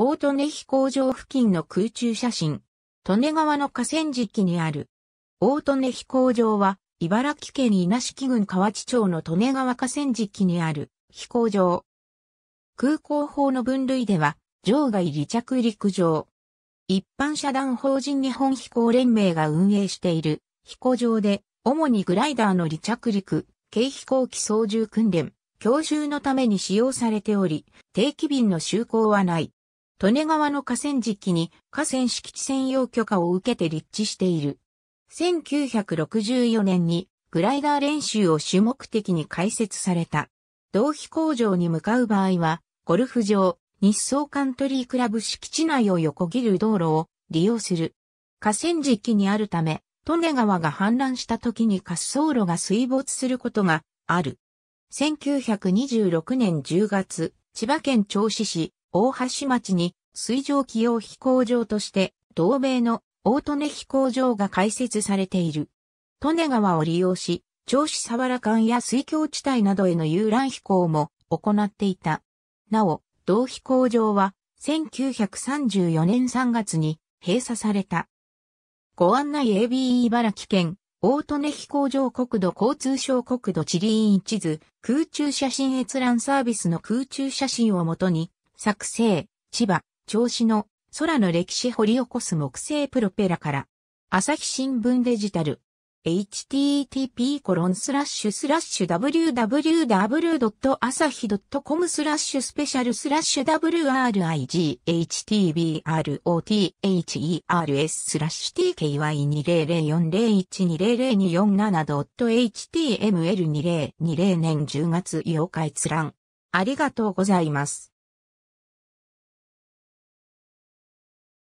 大利根飛行場付近の空中写真。利根川の河川敷にある。大利根飛行場は、茨城県稲敷郡河内町の利根川河川敷にある飛行場。空港法の分類では、場外離着陸場。一般社団法人日本飛行連盟が運営している飛行場で、主にグライダーの離着陸、軽飛行機操縦訓練、教習のために使用されており、定期便の就航はない。利根川の河川敷に河川敷地専用許可を受けて立地している。1964年にグライダー練習を主目的に開設された。同飛工場に向かう場合は、ゴルフ場、日総カントリークラブ敷地内を横切る道路を利用する。河川敷にあるため、利根川が氾濫した時に滑走路が水没することがある。1926年10月、千葉県銚子市大橋町に水上機用飛行場として、同名の大利根飛行場が開設されている。利根川を利用し、銚子佐原間や水郷地帯などへの遊覧飛行も行っていた。なお、同飛行場は1934年3月に閉鎖された。ご案内 ABE 茨城県大利根飛行場国土交通省国土地理院地図空中写真閲覧サービスの空中写真をもとに作成、千葉、調子の空の歴史掘り起こす木製プロペラから、朝日新聞デジタル、http コロンスラッシュスラッシュ www.asahi.com スラッシュスペシャルスラッシュ wrighttbrothes スラッシュ tky200401200247.html2020 年10月8日閲覧。ありがとうございます。